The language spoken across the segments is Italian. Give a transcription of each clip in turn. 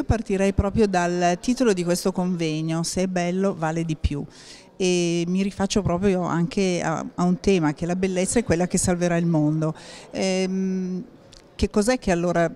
io partirei proprio dal titolo di questo convegno, Se è bello vale di più. E mi rifaccio proprio anche a, a un tema, che la bellezza è quella che salverà il mondo. Ehm, che cos'è che allora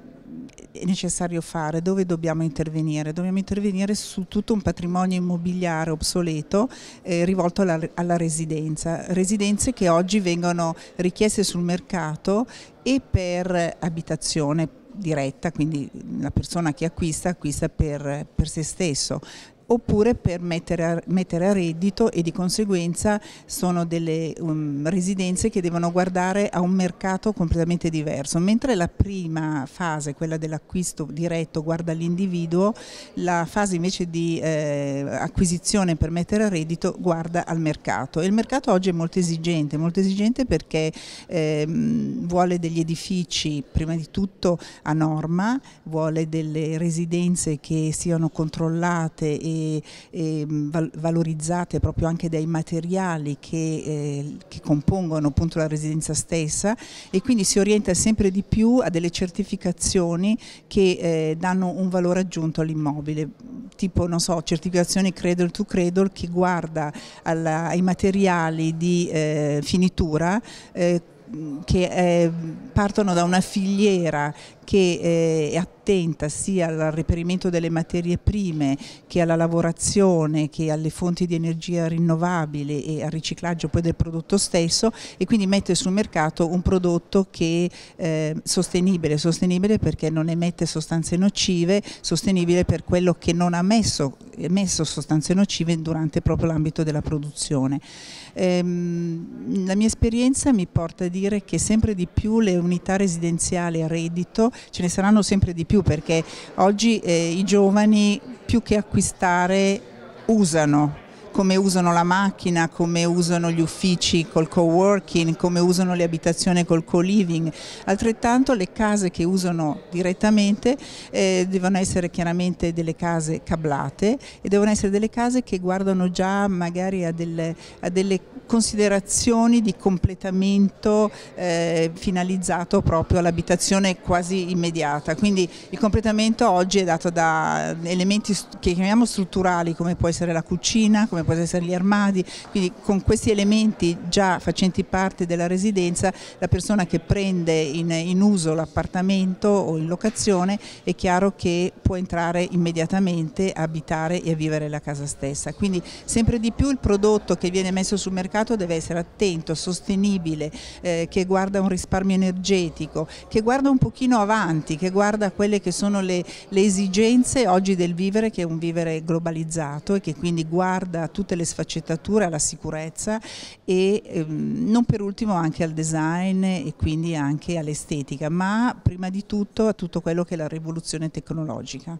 è necessario fare, dove dobbiamo intervenire? Dobbiamo intervenire su tutto un patrimonio immobiliare obsoleto eh, rivolto alla, alla, residenza, residenze che oggi vengono richieste sul mercato e per abitazione diretta, quindi la persona che acquista acquista per, per se stesso, oppure per mettere a, mettere a, reddito e di conseguenza sono delle um, residenze che devono guardare a un mercato completamente diverso, mentre la prima fase, quella dell'acquisto diretto, guarda l'individuo, la fase invece di eh, acquisizione per mettere a reddito guarda al mercato e il mercato oggi è molto esigente, molto esigente perché eh, vuole degli edifici prima di tutto a norma, vuole delle residenze che siano controllate e e, e mm, valorizzate proprio anche dai materiali che, eh, che compongono appunto la residenza stessa e quindi si orienta sempre di più a delle certificazioni che eh, danno un valore aggiunto all'immobile, tipo non so, certificazioni cradle to cradle che guarda alla, ai materiali di eh, finitura eh, che eh, partono da una filiera che eh, è attenta sia al reperimento delle materie prime che alla lavorazione, che alle fonti di energia rinnovabile e al riciclaggio poi del prodotto stesso e quindi mette sul mercato un prodotto che è eh, sostenibile, sostenibile perché non emette sostanze nocive, sostenibile per quello che non ha messo, messo sostanze nocive durante proprio l'ambito della produzione. Ehm, la mia esperienza mi porta a dire che sempre di più le unità residenziali a reddito ce ne saranno sempre di più perché oggi eh, i giovani più che acquistare usano come usano la macchina, come usano gli uffici col co-working, come usano le abitazioni col co-living. Altrettanto le case che usano direttamente eh, devono essere chiaramente delle case cablate e devono essere delle case che guardano già magari a delle, a delle considerazioni di completamento eh, finalizzato proprio all'abitazione quasi immediata, quindi il completamento oggi è dato da elementi che chiamiamo strutturali come può essere la cucina, come possono essere gli armadi, quindi con questi elementi già facenti parte della residenza la persona che prende in, in uso l'appartamento o in locazione è chiaro che può entrare immediatamente a abitare e a vivere la casa stessa, quindi sempre di più il prodotto che viene messo sul mercato mercato deve essere attento, sostenibile, eh, che guarda un risparmio energetico, che guarda un pochino avanti, che guarda quelle che sono le, le esigenze oggi del vivere che è un vivere globalizzato e che quindi guarda tutte le sfaccettature alla sicurezza e ehm, non per ultimo anche al design e quindi anche all'estetica, ma prima di tutto a tutto quello che è la rivoluzione tecnologica.